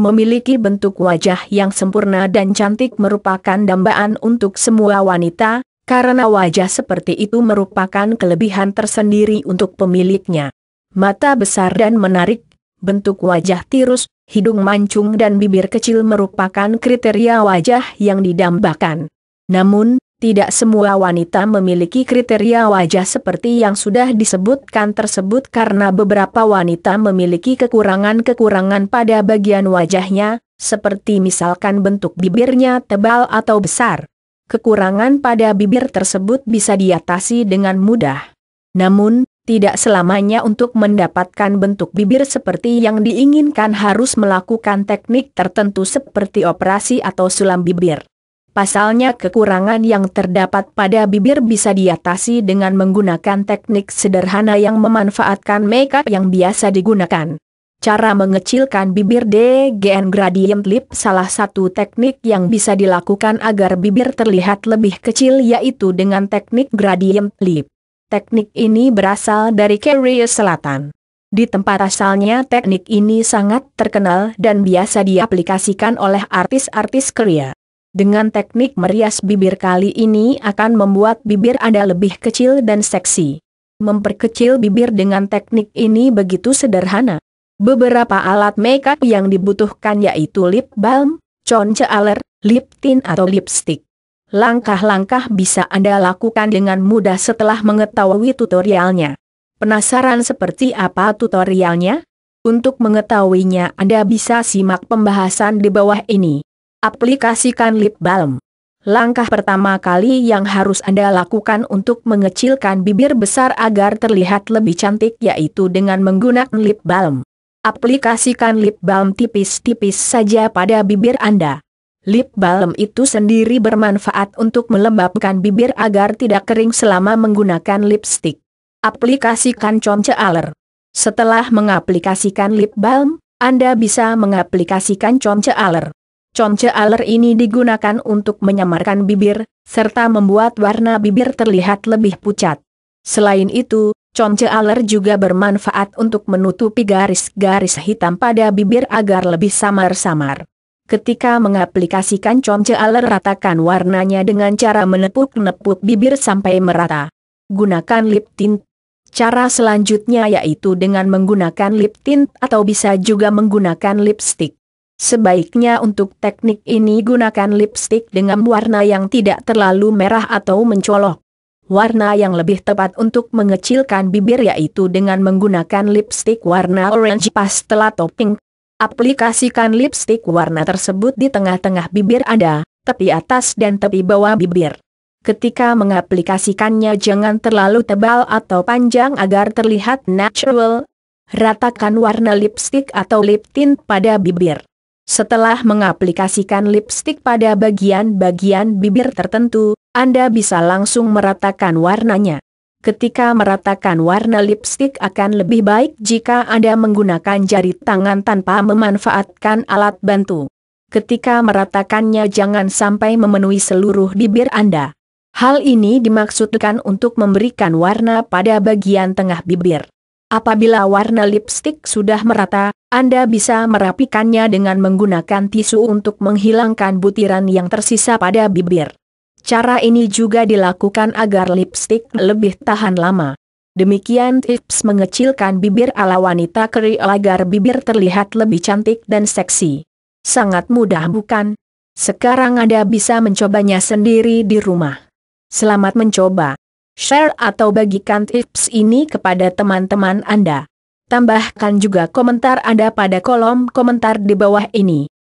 memiliki bentuk wajah yang sempurna dan cantik merupakan dambaan untuk semua wanita, karena wajah seperti itu merupakan kelebihan tersendiri untuk pemiliknya. Mata besar dan menarik, bentuk wajah tirus, hidung mancung dan bibir kecil merupakan kriteria wajah yang didambakan. Namun, tidak semua wanita memiliki kriteria wajah seperti yang sudah disebutkan tersebut karena beberapa wanita memiliki kekurangan-kekurangan pada bagian wajahnya, seperti misalkan bentuk bibirnya tebal atau besar. Kekurangan pada bibir tersebut bisa diatasi dengan mudah. Namun, tidak selamanya untuk mendapatkan bentuk bibir seperti yang diinginkan harus melakukan teknik tertentu seperti operasi atau sulam bibir. Pasalnya kekurangan yang terdapat pada bibir bisa diatasi dengan menggunakan teknik sederhana yang memanfaatkan makeup yang biasa digunakan. Cara mengecilkan bibir DGN Gradient Lip salah satu teknik yang bisa dilakukan agar bibir terlihat lebih kecil yaitu dengan teknik Gradient Lip. Teknik ini berasal dari Korea Selatan. Di tempat asalnya teknik ini sangat terkenal dan biasa diaplikasikan oleh artis-artis Korea. Dengan teknik merias bibir kali ini akan membuat bibir Anda lebih kecil dan seksi. Memperkecil bibir dengan teknik ini begitu sederhana. Beberapa alat makeup yang dibutuhkan yaitu lip balm, concealer, lip tint atau lipstick. Langkah-langkah bisa Anda lakukan dengan mudah setelah mengetahui tutorialnya. Penasaran seperti apa tutorialnya? Untuk mengetahuinya Anda bisa simak pembahasan di bawah ini. Aplikasikan lip balm. Langkah pertama kali yang harus Anda lakukan untuk mengecilkan bibir besar agar terlihat lebih cantik yaitu dengan menggunakan lip balm. Aplikasikan lip balm tipis-tipis saja pada bibir Anda. Lip balm itu sendiri bermanfaat untuk melembabkan bibir agar tidak kering selama menggunakan lipstick. Aplikasikan concealer. Setelah mengaplikasikan lip balm, Anda bisa mengaplikasikan concealer. Conce aler ini digunakan untuk menyamarkan bibir, serta membuat warna bibir terlihat lebih pucat. Selain itu, conce aler juga bermanfaat untuk menutupi garis-garis hitam pada bibir agar lebih samar-samar. Ketika mengaplikasikan conce aler ratakan warnanya dengan cara menepuk-nepuk bibir sampai merata. Gunakan lip tint. Cara selanjutnya yaitu dengan menggunakan lip tint atau bisa juga menggunakan lipstick. Sebaiknya untuk teknik ini gunakan lipstik dengan warna yang tidak terlalu merah atau mencolok. Warna yang lebih tepat untuk mengecilkan bibir yaitu dengan menggunakan lipstik warna orange pastel atau pink. Aplikasikan lipstik warna tersebut di tengah-tengah bibir Anda, tepi atas dan tepi bawah bibir. Ketika mengaplikasikannya jangan terlalu tebal atau panjang agar terlihat natural. Ratakan warna lipstik atau lip tint pada bibir. Setelah mengaplikasikan lipstik pada bagian-bagian bibir tertentu, Anda bisa langsung meratakan warnanya. Ketika meratakan warna lipstik akan lebih baik jika Anda menggunakan jari tangan tanpa memanfaatkan alat bantu. Ketika meratakannya jangan sampai memenuhi seluruh bibir Anda. Hal ini dimaksudkan untuk memberikan warna pada bagian tengah bibir. Apabila warna lipstik sudah merata, Anda bisa merapikannya dengan menggunakan tisu untuk menghilangkan butiran yang tersisa pada bibir. Cara ini juga dilakukan agar lipstik lebih tahan lama. Demikian tips mengecilkan bibir ala wanita keri agar bibir terlihat lebih cantik dan seksi. Sangat mudah bukan? Sekarang Anda bisa mencobanya sendiri di rumah. Selamat mencoba share atau bagikan tips ini kepada teman-teman Anda. Tambahkan juga komentar Anda pada kolom komentar di bawah ini.